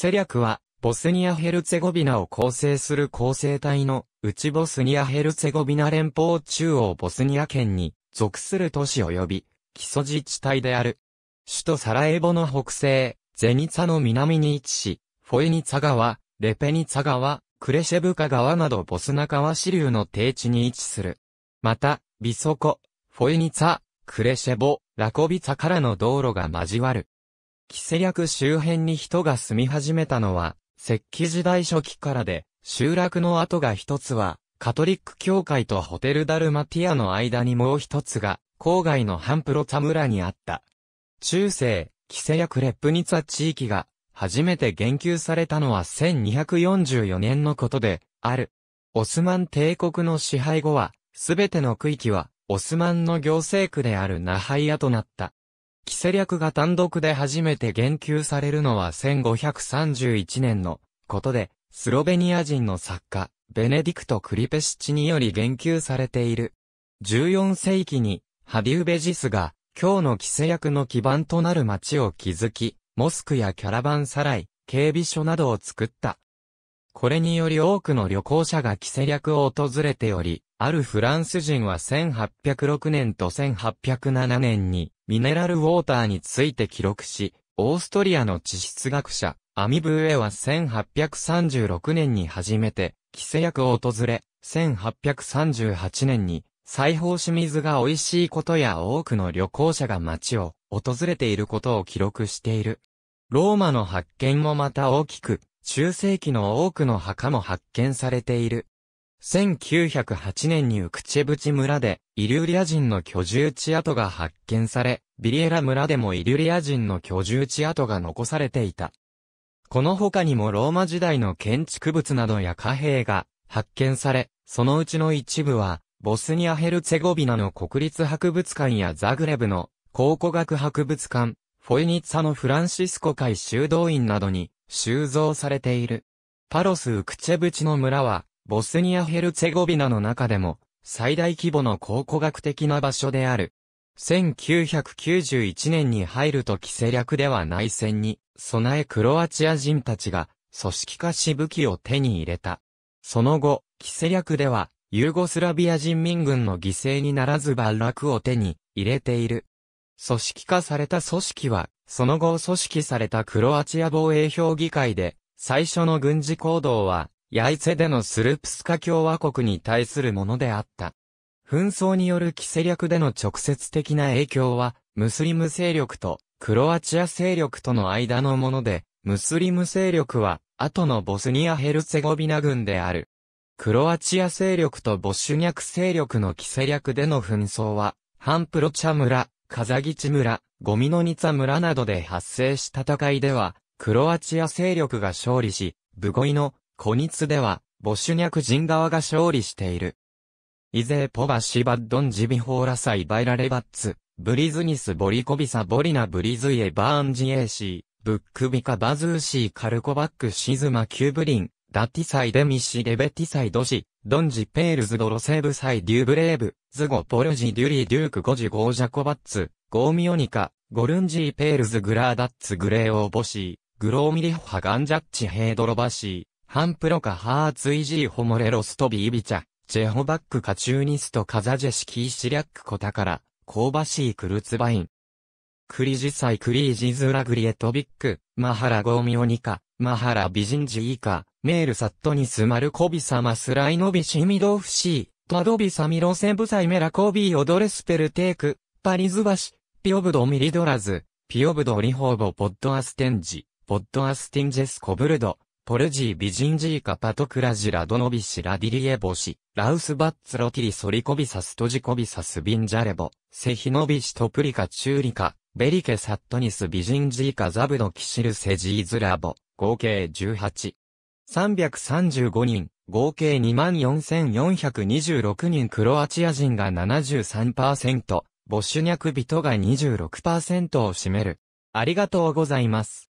セリャクは、ボスニア・ヘルツェゴビナを構成する構成体の、内ボスニア・ヘルツェゴビナ連邦中央ボスニア県に属する都市及び、基礎自治体である。首都サラエボの北西、ゼニツァの南に位置し、フォイニツァ川、レペニツァ川、クレシェブカ川などボスナ川支流の低地に位置する。また、ビソコ、フォイニツァ、クレシェボ、ラコビツァからの道路が交わる。キセ略周辺に人が住み始めたのは、石器時代初期からで、集落の跡が一つは、カトリック教会とホテルダルマティアの間にもう一つが、郊外のハンプロタ村にあった。中世、キセやクレップニツァ地域が、初めて言及されたのは1244年のことで、ある。オスマン帝国の支配後は、すべての区域は、オスマンの行政区であるナハイアとなった。キセ略が単独で初めて言及されるのは1531年のことで、スロベニア人の作家、ベネディクト・クリペシチにより言及されている。14世紀に、ハディウベジスが、今日のキセ略の基盤となる町を築き、モスクやキャラバンサライ、警備所などを作った。これにより多くの旅行者が規制略を訪れており、あるフランス人は1806年と1807年にミネラルウォーターについて記録し、オーストリアの地質学者、アミブーエは1836年に初めて、規制略を訪れ、1838年に、裁縫清水が美味しいことや多くの旅行者が街を訪れていることを記録している。ローマの発見もまた大きく中世紀の多くの墓も発見されている。1908年にウクチェブチ村でイリュリア人の居住地跡が発見され、ビリエラ村でもイリュリア人の居住地跡が残されていた。この他にもローマ時代の建築物などや貨幣が発見され、そのうちの一部は、ボスニア・ヘルツェゴビナの国立博物館やザグレブの考古学博物館、フォイニッツァのフランシスコ会修道院などに収蔵されている。パロス・ウクチェブチの村は、ボスニア・ヘルツェゴビナの中でも、最大規模の考古学的な場所である。1991年に入るとキセ略では内戦に、備えクロアチア人たちが、組織化し武器を手に入れた。その後、キセ略では、ユーゴスラビア人民軍の犠牲にならずバ楽を手に入れている。組織化された組織は、その後組織されたクロアチア防衛評議会で、最初の軍事行動は、ヤイツェでのスルプスカ共和国に対するものであった。紛争による規制略での直接的な影響は、ムスリム勢力とクロアチア勢力との間のもので、ムスリム勢力は、後のボスニア・ヘルツェゴビナ軍である。クロアチア勢力とボシュニャク勢力の規制略での紛争は、ハンプロチャ村、カザギチ村、ゴミノニツァ村などで発生した戦いでは、クロアチア勢力が勝利し、ブゴイのコニツでは、ボシュニャク人側が勝利している。イゼーポバシバッドンジビホーラサイバイラレバッツ、ブリズニスボリコビサボリナブリズイエバーンジエーシー、ブックビカバズーシーカルコバックシズマキューブリン、ラティサイデミシデベティサイドジ、ドンジペールズドロセーブサイデューブレーブ、ズゴポルジデュリーデュークゴジゴージャコバッツ、ゴーミオニカ、ゴルンジーペールズグラーダッツグレーオーボシー、グローミリホハガンジャッチヘイドロバシー、ハンプロカハーツイジーホモレロストビービチャ、ジェホバックカチューニストカザジェシキーシリャックコタカラ、香ばしいクルツバイン。クリジサイクリージズラグリエトビック、マハラゴーミオニカ、マハラ美人寺以下、メールサットニスマルコビサマスライノビシミドフシー、トアドビサミロセブサイメラコビーオドレスペルテイク、パリズバシ、ピオブドミリドラズ、ピオブドリホーボポッドアステンジ、ポッドアスティンジェスコブルド、ポルジービジンジーカパトクラジラドノビシラディリエボシ、ラウスバッツロティリソリコビサストジコビサスビンジャレボ、セヒノビシトプリカチューリカ、ベリケサットニスビジンジーカザブドキシルセジーズラボ。合計18。335人、合計24,426人クロアチア人が73%、ボッシュニャク人が26%を占める。ありがとうございます。